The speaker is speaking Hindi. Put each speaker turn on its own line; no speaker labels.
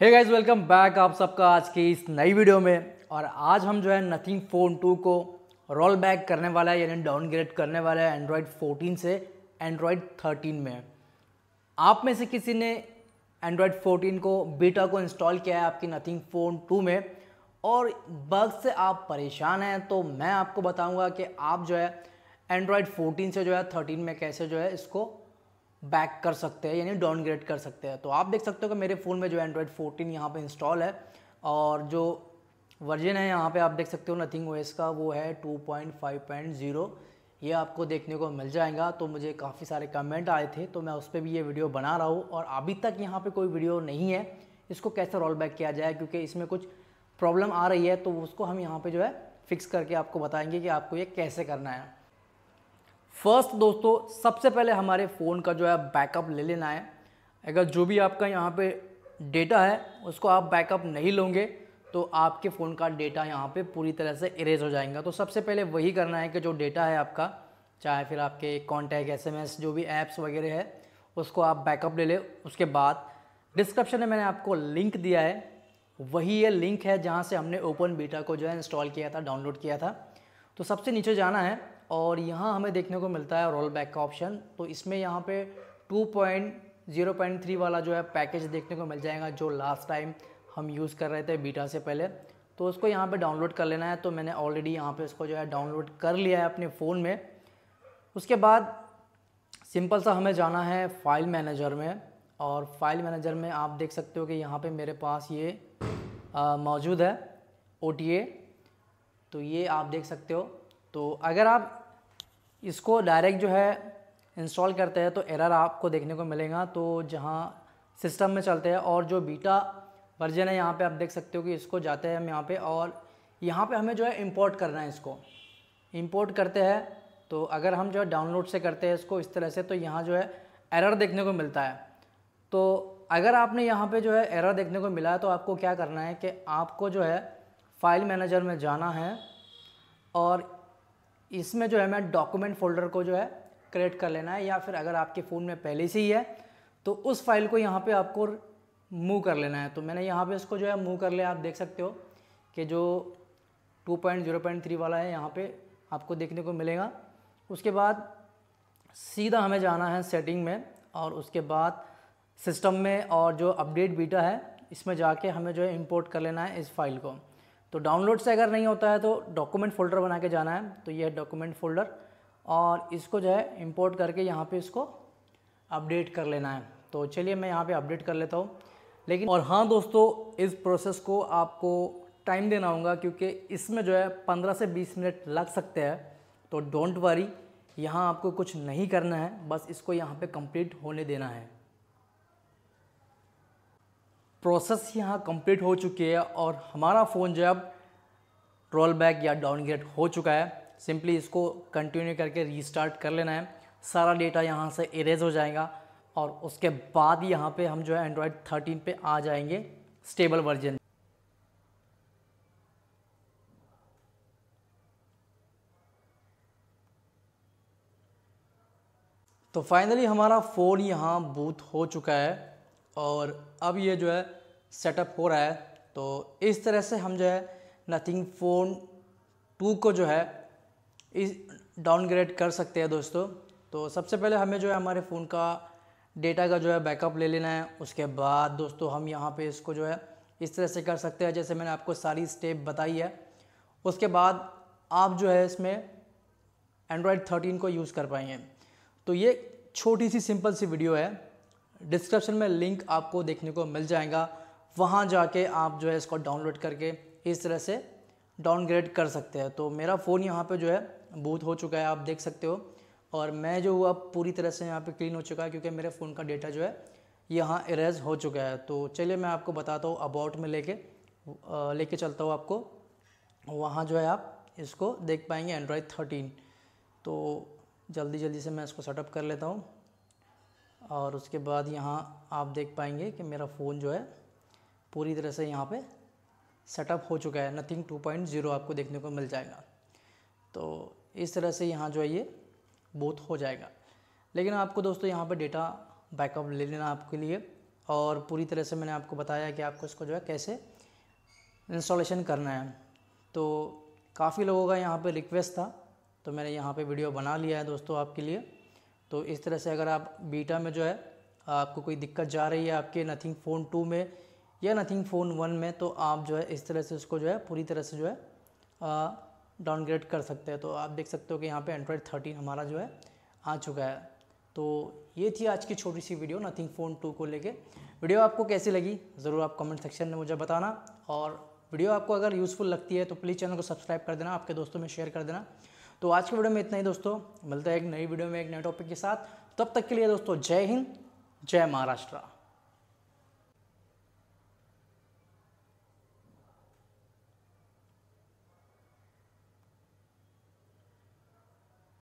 हे गाइज वेलकम बैक आप सबका आज की इस नई वीडियो में और आज हम जो है नथिंग फ़ोन टू को रोल बैक करने वाला है यानी डाउनग्रेड करने वाला है एंड्रॉयड 14 से एंड्रॉयड 13 में आप में से किसी ने एंड्रॉयड 14 को बीटा को इंस्टॉल किया है आपकी नथिंग फ़ोन टू में और बग से आप परेशान हैं तो मैं आपको बताऊँगा कि आप जो है एंड्रॉयड 14 से जो है 13 में कैसे जो है इसको बैक कर सकते हैं यानी डाउनग्रेड कर सकते हैं तो आप देख सकते हो कि मेरे फ़ोन में जो एंड्रॉयड 14 यहाँ पे इंस्टॉल है और जो वर्जन है यहाँ पे आप देख सकते हो नथिंग ओएस का वो है 2.5.0 ये आपको देखने को मिल जाएगा तो मुझे काफ़ी सारे कमेंट आए थे तो मैं उस पर भी ये वीडियो बना रहा हूँ और अभी तक यहाँ पर कोई वीडियो नहीं है इसको कैसे रोल बैक किया जाए क्योंकि इसमें कुछ प्रॉब्लम आ रही है तो उसको हम यहाँ पर जो है फिक्स करके आपको बताएंगे कि आपको ये कैसे करना है फर्स्ट दोस्तों सबसे पहले हमारे फ़ोन का जो है बैकअप ले लेना है अगर जो भी आपका यहाँ पे डेटा है उसको आप बैकअप नहीं लोगे तो आपके फ़ोन का डेटा यहाँ पे पूरी तरह से इरेज हो जाएगा तो सबसे पहले वही करना है कि जो डेटा है आपका चाहे फिर आपके कॉन्टैक्ट एस जो भी ऐप्स वगैरह है उसको आप बैकअप ले लें उसके बाद डिस्क्रिप्शन में मैंने आपको लिंक दिया है वही ये लिंक है जहाँ से हमने ओपन बीटा को जो है इंस्टॉल किया था डाउनलोड किया था तो सबसे नीचे जाना है और यहाँ हमें देखने को मिलता है रोल बैक का ऑप्शन तो इसमें यहाँ पे 2.0.3 वाला जो है पैकेज देखने को मिल जाएगा जो लास्ट टाइम हम यूज़ कर रहे थे बीटा से पहले तो उसको यहाँ पे डाउनलोड कर लेना है तो मैंने ऑलरेडी यहाँ पे इसको जो है डाउनलोड कर लिया है अपने फ़ोन में उसके बाद सिंपल सा हमें जाना है फाइल मैनेजर में और फाइल मैनेजर में आप देख सकते हो कि यहाँ पर मेरे पास ये मौजूद है ओ तो ये आप देख सकते हो तो अगर आप इसको डायरेक्ट जो है इंस्टॉल करते हैं तो एरर आपको देखने को मिलेगा तो जहाँ सिस्टम में चलते हैं और जो बीटा वर्जन है यहाँ पे आप देख सकते हो कि इसको जाते हैं हम यहाँ पे और यहाँ पे हमें जो है इंपोर्ट करना है इसको इंपोर्ट करते हैं तो अगर हम जो है डाउनलोड से करते हैं इसको इस तरह से तो यहाँ जो है एरर देखने को मिलता है तो अगर आपने यहाँ पे जो है एरर देखने को मिला है तो आपको क्या करना है कि आपको जो है फाइल मैनेजर में जाना है और इसमें जो है मैं डॉक्यूमेंट फोल्डर को जो है क्रिएट कर लेना है या फिर अगर आपके फ़ोन में पहले से ही है तो उस फाइल को यहाँ पे आपको मूव कर लेना है तो मैंने यहाँ पे इसको जो है मूव कर लिया आप देख सकते हो कि जो 2.0.3 वाला है यहाँ पे आपको देखने को मिलेगा उसके बाद सीधा हमें जाना है सेटिंग में और उसके बाद सिस्टम में और जो अपडेट बीटा है इसमें जाके हमें जो है इम्पोर्ट कर लेना है इस फाइल को तो डाउनलोड से अगर नहीं होता है तो डॉक्यूमेंट फ़ोल्डर बना के जाना है तो ये है डॉक्यूमेंट फ़ोल्डर और इसको जो है इम्पोर्ट करके यहाँ पे इसको अपडेट कर लेना है तो चलिए मैं यहाँ पे अपडेट कर लेता हूँ लेकिन और हाँ दोस्तों इस प्रोसेस को आपको टाइम देना होगा क्योंकि इसमें जो है पंद्रह से बीस मिनट लग सकते हैं तो डोंट वरी यहाँ आपको कुछ नहीं करना है बस इसको यहाँ पर कम्प्लीट होने देना है प्रोसेस यहाँ कंप्लीट हो चुकी है और हमारा फ़ोन जो अब रोल बैक या डाउनग्रेड हो चुका है सिंपली इसको कंटिन्यू करके रीस्टार्ट कर लेना है सारा डेटा यहाँ से इरेज हो जाएगा और उसके बाद यहाँ पे हम जो है एंड्रॉयड 13 पे आ जाएंगे स्टेबल वर्जन तो फाइनली हमारा फ़ोन यहाँ बूथ हो चुका है और अब ये जो है सेटअप हो रहा है तो इस तरह से हम जो है नथिंग फ़ोन टू को जो है इस डाउनग्रेड कर सकते हैं दोस्तों तो सबसे पहले हमें जो है हमारे फ़ोन का डेटा का जो है बैकअप ले लेना है उसके बाद दोस्तों हम यहाँ पे इसको जो है इस तरह से कर सकते हैं जैसे मैंने आपको सारी स्टेप बताई है उसके बाद आप जो है इसमें एंड्रॉयड 13 को यूज़ कर पाएंगे तो ये छोटी सी सिंपल सी वीडियो है डिस्क्रिप्शन में लिंक आपको देखने को मिल जाएगा वहाँ जाके आप जो है इसको डाउनलोड करके इस तरह से डाउनग्रेड कर सकते हैं तो मेरा फ़ोन यहाँ पे जो है बूथ हो चुका है आप देख सकते हो और मैं जो हुआ पूरी तरह से यहाँ पे क्लीन हो चुका है क्योंकि मेरे फ़ोन का डेटा जो है यहाँ इरेज हो चुका है तो चलिए मैं आपको बताता हूँ अबाउट में लेके लेके चलता हूँ आपको वहाँ जो है आप इसको देख पाएंगे एंड्रॉयड थर्टीन तो जल्दी जल्दी से मैं इसको सेटअप कर लेता हूँ और उसके बाद यहाँ आप देख पाएंगे कि मेरा फ़ोन जो है पूरी तरह से यहाँ पे सेटअप हो चुका है नथिंग 2.0 आपको देखने को मिल जाएगा तो इस तरह से यहाँ जो है ये बूथ हो जाएगा लेकिन आपको दोस्तों यहाँ पे डेटा बैकअप ले लेना आपके लिए और पूरी तरह से मैंने आपको बताया कि आपको इसको जो है कैसे इंस्टॉलेशन करना है तो काफ़ी लोगों का यहाँ पे रिक्वेस्ट था तो मैंने यहाँ पे वीडियो बना लिया है दोस्तों आपके लिए तो इस तरह से अगर आप बीटा में जो है आपको कोई दिक्कत जा रही है आपके नथिंग फ़ोन टू में या नथिंग फ़ोन वन में तो आप जो है इस तरह से उसको जो है पूरी तरह से जो है डाउनग्रेड कर सकते हैं तो आप देख सकते हो कि यहाँ पे एंड्रॉयड थर्टीन हमारा जो है आ चुका है तो ये थी आज की छोटी सी वीडियो नथिंग फ़ोन टू को लेके वीडियो आपको कैसी लगी ज़रूर आप कमेंट सेक्शन में मुझे बताना और वीडियो आपको अगर यूज़फुल लगती है तो प्लीज़ चैनल को सब्सक्राइब कर देना आपके दोस्तों में शेयर कर देना तो आज के वीडियो में इतना ही दोस्तों मिलता है एक नई वीडियो में एक नए टॉपिक के साथ तब तक के लिए दोस्तों जय हिंद जय महाराष्ट्र